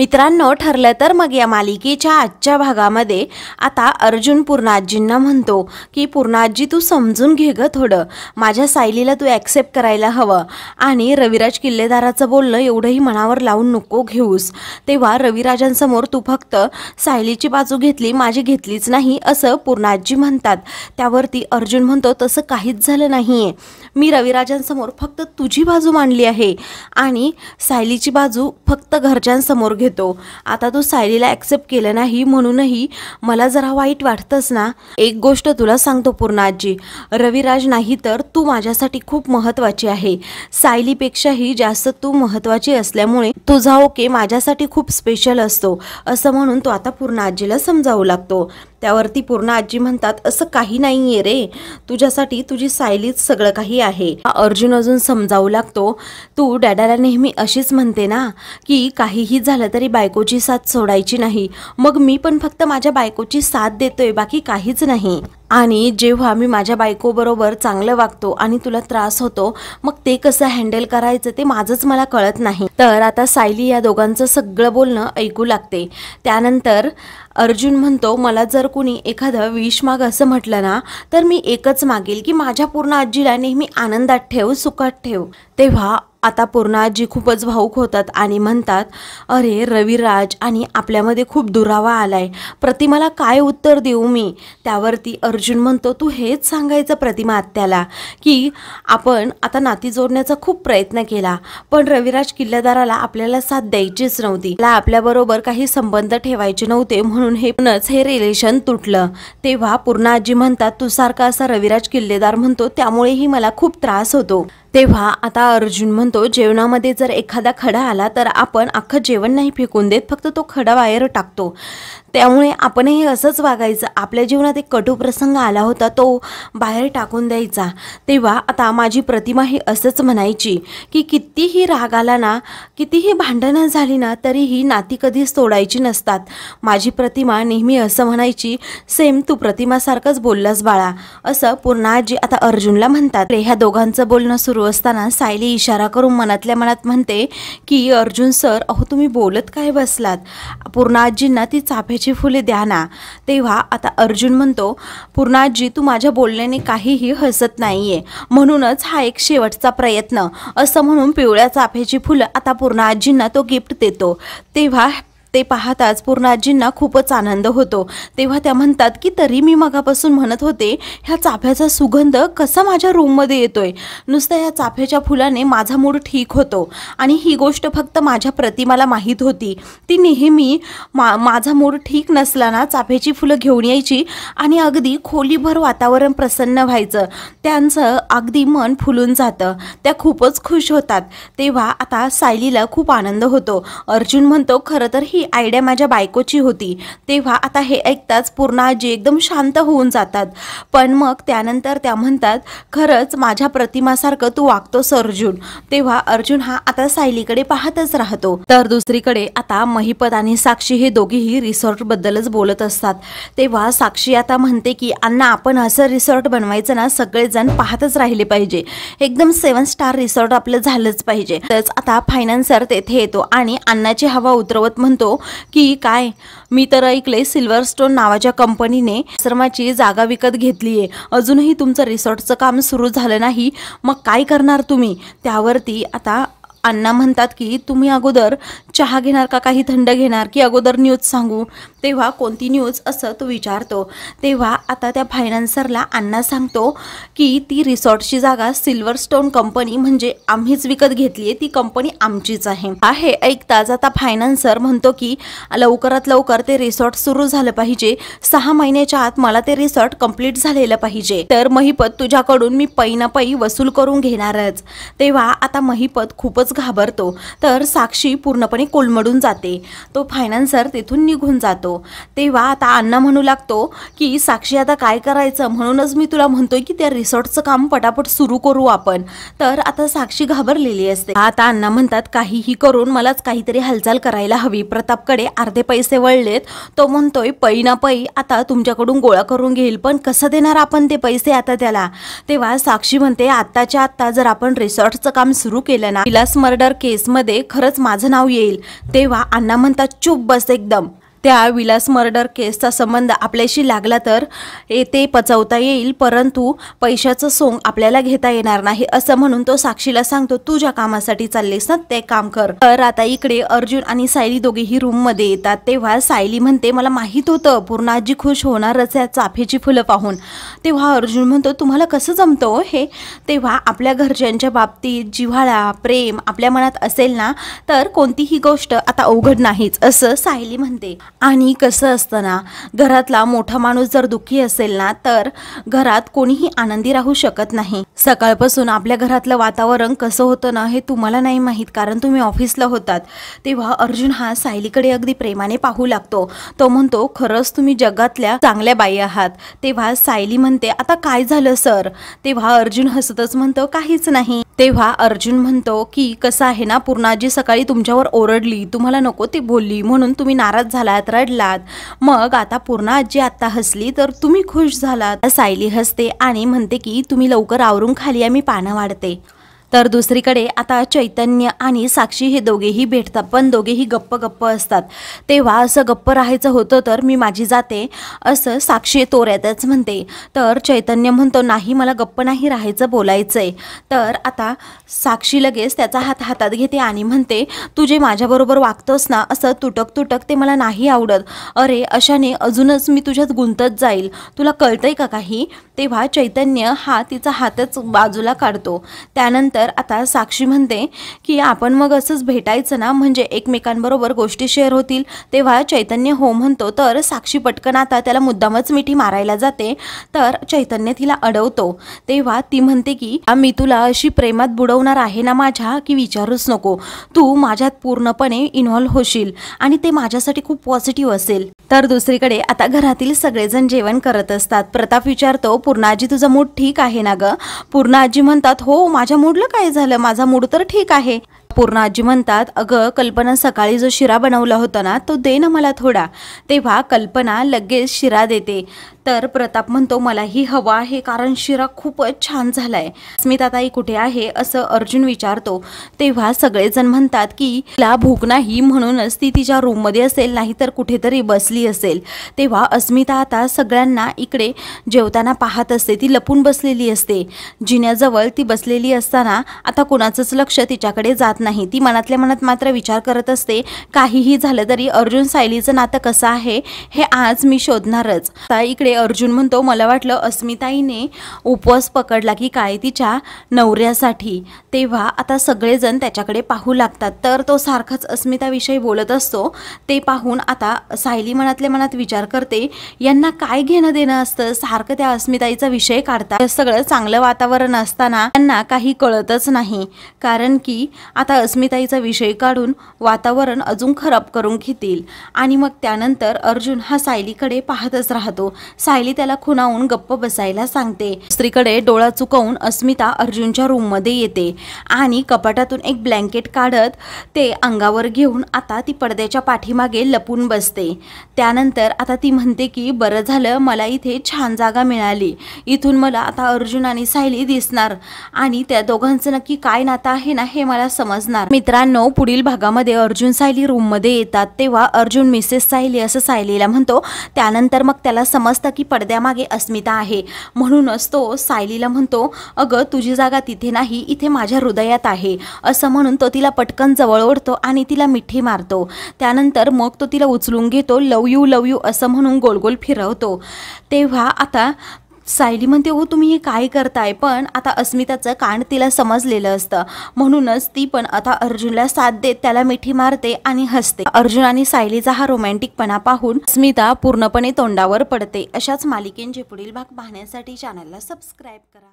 मित्रांनो ठरलं तर मग या मालिकेच्या आजच्या भागामध्ये आता अर्जुन पूर्णाजींना म्हणतो की पूर्णाजी तू समजून घे गं थोडं माझ्या सायलीला तू ॲक्सेप्ट करायला हवं आणि रविराज किल्लेदाराचं बोलणं एवढंही मनावर लावून नको घेऊस तेव्हा रविराजांसमोर तू फक्त सायलीची बाजू घेतली माझी घेतलीच नाही असं पूर्णाजी म्हणतात त्यावरती अर्जुन म्हणतो तसं काहीच झालं नाही आहे मी रविराजांसमोर फक्त तुझी बाजू मांडली आहे आणि सायलीची बाजू फक्त घरच्यांसमोर घेतो घेतो आता तू सायलीला ॲक्सेप्ट केलं नाही म्हणूनही मला जरा वाईट वाटतंच ना एक गोष्ट तुला सांगतो पूर्ण आजी रविराज नाही तर तू माझ्यासाठी खूप महत्वाची आहे सायलीपेक्षाही जास्त तू महत्वाची असल्यामुळे तुझा ओके माझ्यासाठी खूप स्पेशल असतो असं म्हणून तो आता पूर्ण आजीला समजावू लागतो त्यावरती पूर्ण आजी म्हणतात असं काही नाही आहे रे तुझ्यासाठी तुझी सायलीच सगळं काही आहे अर्जुन अजून समजावू लागतो तू डॅडाला नेहमी अशीच म्हणते ना की काहीही झालं तरी बायकोची साथ सोडायची नाही मग मी पण फक्त माझ्या बायकोची साथ देतोय बाकी काहीच नाही आणि जेव्हा मी माझ्या बायकोबरोबर चांगलं वागतो आणि तुला त्रास होतो मग ते कसं हँडल करायचं ते माझंच मला कळत नाही तर आता सायली या दोघांचं सगळं बोलणं ऐकू लागते त्यानंतर अर्जुन म्हणतो मला जर कुणी एखादं विष माग असं म्हटलं ना तर मी एकच मागेल की माझ्या पूर्ण आजीला नेहमी आनंदात ठेव सुखात ठेव तेव्हा आता पूर्ण आजी खूपच भाऊक होतात आणि म्हणतात अरे रविराज आणि आपल्यामध्ये खूप दुरावा आलाय प्रतिमाला काय उत्तर देऊ मी त्यावरती अर्जुन म्हणतो तू हेच सांगायचं प्रतिमा आत्याला की आपण आता नाती जोडण्याचा खूप प्रयत्न केला पण रविराज किल्लेदाराला आपल्याला साथ द्यायचीच नव्हती त्याला आपल्याबरोबर काही संबंध ठेवायचे नव्हते म्हणून हे पणच हे रिलेशन तुटलं तेव्हा पूर्ण आजी म्हणतात तू सारखा असा रविराज किल्लेदार म्हणतो त्यामुळेही मला खूप त्रास होतो तेव्हा आता अर्जुन म्हणतो जेवणामध्ये जर एखादा खडा आला तर आपण अख्खं जेवण नाही फेकून देत फक्त तो खडा बाहेर टाकतो त्यामुळे आपणही असंच वागायचं आपल्या जीवनात एक कटू प्रसंग आला होता तो बाहेर टाकून द्यायचा तेव्हा आता माझी प्रतिमा ही असंच म्हणायची की कितीही राग आला ना कितीही भांडणं झाली ना तरीही नाती कधीच तोडायची नसतात माझी प्रतिमा नेहमी असं म्हणायची सेम तू प्रतिमासारखंच बोललास बाळा असं पूर्णा आजी आता अर्जुनला म्हणतात ह्या दोघांचं बोलणं सुरू असताना सायली इशारा करून मनातल्या मनात म्हणते की अर्जुन सर अहो तुम्ही बोलत काय बसलात पूर्णाजींना ती चाफे जांभळीची फुले द्या ना तेव्हा आता अर्जुन म्हणतो पूर्णाजी तू माझ्या बोलण्याने काहीही हसत नाही आहे म्हणूनच हा एक शेवटचा प्रयत्न असं म्हणून पिवळ्या चाफ्याची फुलं आता पूर्णाजींना तो गिफ्ट देतो तेव्हा ते पाहताच पूर्ण आजींना खूपच आनंद होतो तेव्हा त्या म्हणतात की तरी मी मगापासून म्हणत होते ह्या चाफ्याचा सुगंध कसा माझ्या रूममध्ये येतोय नुसतं ह्या चाफ्याच्या फुलाने माझा मूड ठीक होतो आणि ही गोष्ट फक्त माझ्या प्रतिमाला माहीत होती ती नेहमी मा माझा मूड ठीक नसला ना चाफ्याची फुलं घेऊन यायची आणि अगदी खोलीभर वातावरण प्रसन्न व्हायचं त्यांचं अगदी मन फुलून जातं त्या खूपच खुश होतात तेव्हा आता सायलीला खूप आनंद होतो अर्जुन म्हणतो खरं तर ही ही आयडिया माझ्या बायकोची होती तेव्हा आता हे ऐकताच पूर्ण आजी एकदम शांत होऊन जातात पण मग त्यानंतर त्या म्हणतात खरंच माझ्या प्रतिमासारखं तू वागतोस अर्जुन तेव्हा अर्जुन हा आता सायलीकडे पाहतच राहतो तर दुसरीकडे आता महिपत आणि साक्षी हे दोघेही बद्दलच बोलत असतात तेव्हा साक्षी आता म्हणते की अण्णा आपण असं रिसॉर्ट बनवायचं ना सगळेजण पाहतच राहिले पाहिजे एकदम सेवन स्टार रिसॉर्ट आपलं झालंच पाहिजे तरच आता फायनान्सर तेथे येतो आणि अण्णाची हवा उतरवत म्हणतो की काय मी तर ऐकले सिल्वरस्टोन नावाच्या कंपनीने आश्रमाची जागा विकत घेतली आहे अजूनही तुमचं रिसॉर्टचं काम सुरू झालं नाही मग काय करणार तुम्ही त्यावरती आता अण्णा म्हणतात की तुम्ही अगोदर चहा घेणार का काही थंड घेणार की अगोदर न्यूज सांगू तेव्हा कोणती न्यूज असं तो विचारतो तेव्हा आता त्या फायनान्सरला अण्णा सांगतो की ती रिसॉर्टची जागा सिल्वर स्टोन कंपनी म्हणजे आम्हीच विकत घेतली आहे ती कंपनी आमचीच आहे आहे ऐकताच आता फायनान्सर म्हणतो की लवकरात लवकर ते रिसॉर्ट सुरू झालं पाहिजे सहा महिन्याच्या आत मला ते रिसॉर्ट कंप्लीट झालेलं पाहिजे तर महिपत तुझ्याकडून मी पै वसूल करून घेणारच तेव्हा आता महिपत खूपच घाबरतो तर साक्षी पूर्णपणे कोलमडून जाते तो फायनान्सर तिथून निघून जातो तेव्हा आता अण्णा म्हणू लागतो की साक्षी आता काय करायचं म्हणूनच मी तुला म्हणतोय की त्या रिसॉर्टचं काम पटापट सुरू करू आपण तर आता साक्षी घाबरलेली असते आता अण्णा म्हणतात काहीही करून मलाच काहीतरी हालचाल करायला हवी प्रतापकडे अर्धे पैसे वळलेत तो म्हणतोय पै ना पै आता तुमच्याकडून गोळा करून घेईल पण कसं देणार आपण ते पैसे आता त्याला तेव्हा साक्षी म्हणते आत्ताच्या आत्ता जर आपण रिसॉर्टचं काम सुरू केलं ना तिला मर्डर केसमध्ये खरंच माझं नाव येईल तेव्हा अण्णा म्हणतात चुप बस एकदम त्या विलास मर्डर केसचा संबंध आपल्याशी लागला तर ते पचवता येईल परंतु पैशाचं सोंग आपल्याला घेता येणार नाही असं म्हणून तो साक्षीला सांगतो तू ज्या कामासाठी चाललेस ना ते काम कर तर आता इकडे अर्जुन आणि सायली दोघेही रूममध्ये येतात तेव्हा सायली म्हणते मला माहीत होतं आजी खुश होणारच या चाफेची फुलं पाहून तेव्हा अर्जुन म्हणतो तुम्हाला कसं जमतो हो हे तेव्हा आपल्या घरच्यांच्या बाबतीत जिव्हाळा प्रेम आपल्या मनात असेल ना तर कोणतीही गोष्ट आता अवघड नाहीच असं सायली म्हणते आणि कसं असतं ना घरातला मोठा माणूस जर दुःखी असेल ना तर घरात कोणीही आनंदी राहू शकत नाही सकाळपासून आपल्या घरातलं वातावरण कसं होतं ना हे तुम्हाला नाही माहीत कारण तुम्ही ऑफिसला होतात तेव्हा अर्जुन हा सायलीकडे अगदी प्रेमाने पाहू लागतो तो म्हणतो खरंच तुम्ही जगातल्या चांगल्या बाई आहात तेव्हा सायली म्हणते आता काय झालं सर तेव्हा अर्जुन हसतच म्हणतो काहीच नाही तेव्हा अर्जुन म्हणतो की कसं आहे ना पूर्णाजी सकाळी तुमच्यावर ओरडली तुम्हाला नको ती बोलली म्हणून तुम्ही नाराज झालात रडलात मग आता पूर्णा आजी आत्ता हसली तर तुम्ही खुश झालात सायली हसते आणि म्हणते की तुम्ही लवकर आवरून खाली आम्ही पानं वाढते तर दुसरीकडे आता चैतन्य आणि साक्षी हे दोघेही भेटतात पण दोघेही गप्प गप्प असतात तेव्हा असं गप्प राहायचं होतं तर मी माझी जाते असं साक्षी तोऱ्यातच म्हणते तर चैतन्य म्हणतो नाही मला गप्प नाही राहायचं बोलायचं आहे तर आता साक्षी लगेच त्याचा हात हातात घेते आणि म्हणते तू जे माझ्याबरोबर वागतोस ना असं तुटक तुटक ते मला नाही आवडत अरे अशाने अजूनच मी तुझ्यात गुंतत जाईल तुला कळतंय का काही तेव्हा चैतन्य हा तिचा हातच बाजूला काढतो त्यानंतर तर आता साक्षी म्हणते की आपण मग असंच भेटायचं ना म्हणजे एकमेकांबरोबर गोष्टी शेअर होतील तेव्हा चैतन्य हो म्हणतो तर साक्षी पटकन आता त्याला मुद्दामच मिठी मारायला जाते तर चैतन्य तिला अडवतो तेव्हा ती म्हणते की मी तुला अशी प्रेमात बुडवणार आहे ना माझ्या की विचारूच नको तू माझ्यात पूर्णपणे इन्व्हॉल्व्ह होशील आणि ते माझ्यासाठी खूप पॉझिटिव्ह असेल तर दुसरीकडे आता घरातील सगळेजण जेवण करत असतात प्रताप विचारतो पूर्णाजी तुझा मूड ठीक आहे ना ग पूर्ण आजी म्हणतात हो माझ्या मूडला काय झालं माझा मूड तर ठीक आहे पूर्ण आजी म्हणतात अगं कल्पना सकाळी जो शिरा बनवला होता ना तो दे ना मला थोडा तेव्हा कल्पना लगेच शिरा देते तर प्रताप म्हणतो मलाही हवा आहे कारण शिरा खूपच छान झालाय स्मिताताई कुठे आहे असं अर्जुन विचारतो तेव्हा सगळेजण म्हणतात की तिला भूक नाही म्हणूनच ती तिच्या रूममध्ये असेल नाही तर कुठेतरी बसली असेल तेव्हा अस्मिता आता सगळ्यांना इकडे जेवताना पाहत असते ती लपून बसलेली असते जिन्याजवळ ती बसलेली असताना आता कोणाचंच लक्ष तिच्याकडे जात नाही ती मनातल्या मनात मात्र विचार करत असते काहीही झालं तरी अर्जुन सायलीचं नातं कसं आहे हे आज मी शोधणारच आता इकडे अर्जुन म्हणतो मला वाटलं अस्मिताईने उपवास पकडला की काय तिच्या नवऱ्यासाठी तेव्हा आता सगळेजण त्याच्याकडे पाहू लागतात तर तो सारखाच अस्मिताविषयी बोलत असतो ते पाहून आता सायली मनातल्या मनात विचार करते यांना काय घेणं देणं असतं सारखं त्या अस्मिताईचा विषय काढतात सगळं चांगलं वातावरण असताना त्यांना काही कळतच नाही कारण की आता अस्मिताईचा विषय काढून वातावरण अजून खराब करून घेतील आणि मग त्यानंतर अर्जुन हा सायलीकडे पाहतच राहतो सायली त्याला खुणावून गप्प बसायला सांगते स्त्रीकडे डोळा चुकवून अस्मिता अर्जुनच्या रूममध्ये येते आणि कपाटातून एक ब्लँकेट काढत ते अंगावर घेऊन आता ती पडद्याच्या पाठीमागे लपून बसते त्यानंतर आता ती म्हणते की बरं झालं मला इथे छान जागा मिळाली इथून मला आता अर्जुन आणि सायली दिसणार आणि त्या दोघांचं नक्की काय नातं आहे ना हे मला समजणार मित्रांनो पुढील भागामध्ये अर्जुन सायली रूममध्ये येतात तेव्हा अर्जुन मिसेस सायली असं सायलीला म्हणतो त्यानंतर मग त्याला समजतं की पडद्यामागे अस्मिता आहे म्हणूनच तो सायलीला म्हणतो अगं तुझी जागा तिथे नाही इथे माझ्या हृदयात आहे असं म्हणून तो तिला पटकन जवळ ओढतो आणि तिला मिठी मारतो त्यानंतर मग तो तिला उचलून घेतो लव यू लव यू असं म्हणून गोलगोल फिरवतो तेव्हा आता सायली म्हणते हो तुम्ही हे काय करताय पण आता अस्मिताचं कांड तिला समजलेलं असतं म्हणूनच ती पण आता अर्जुनला साथ देत त्याला मिठी मारते आणि हसते अर्जुन आणि सायलीचा हा रोमॅन्टिकपणा पाहून अस्मिता पूर्णपणे तोंडावर पडते अशाच मालिकेंचे पुढील भाग पाहण्यासाठी चॅनलला सबस्क्राईब करा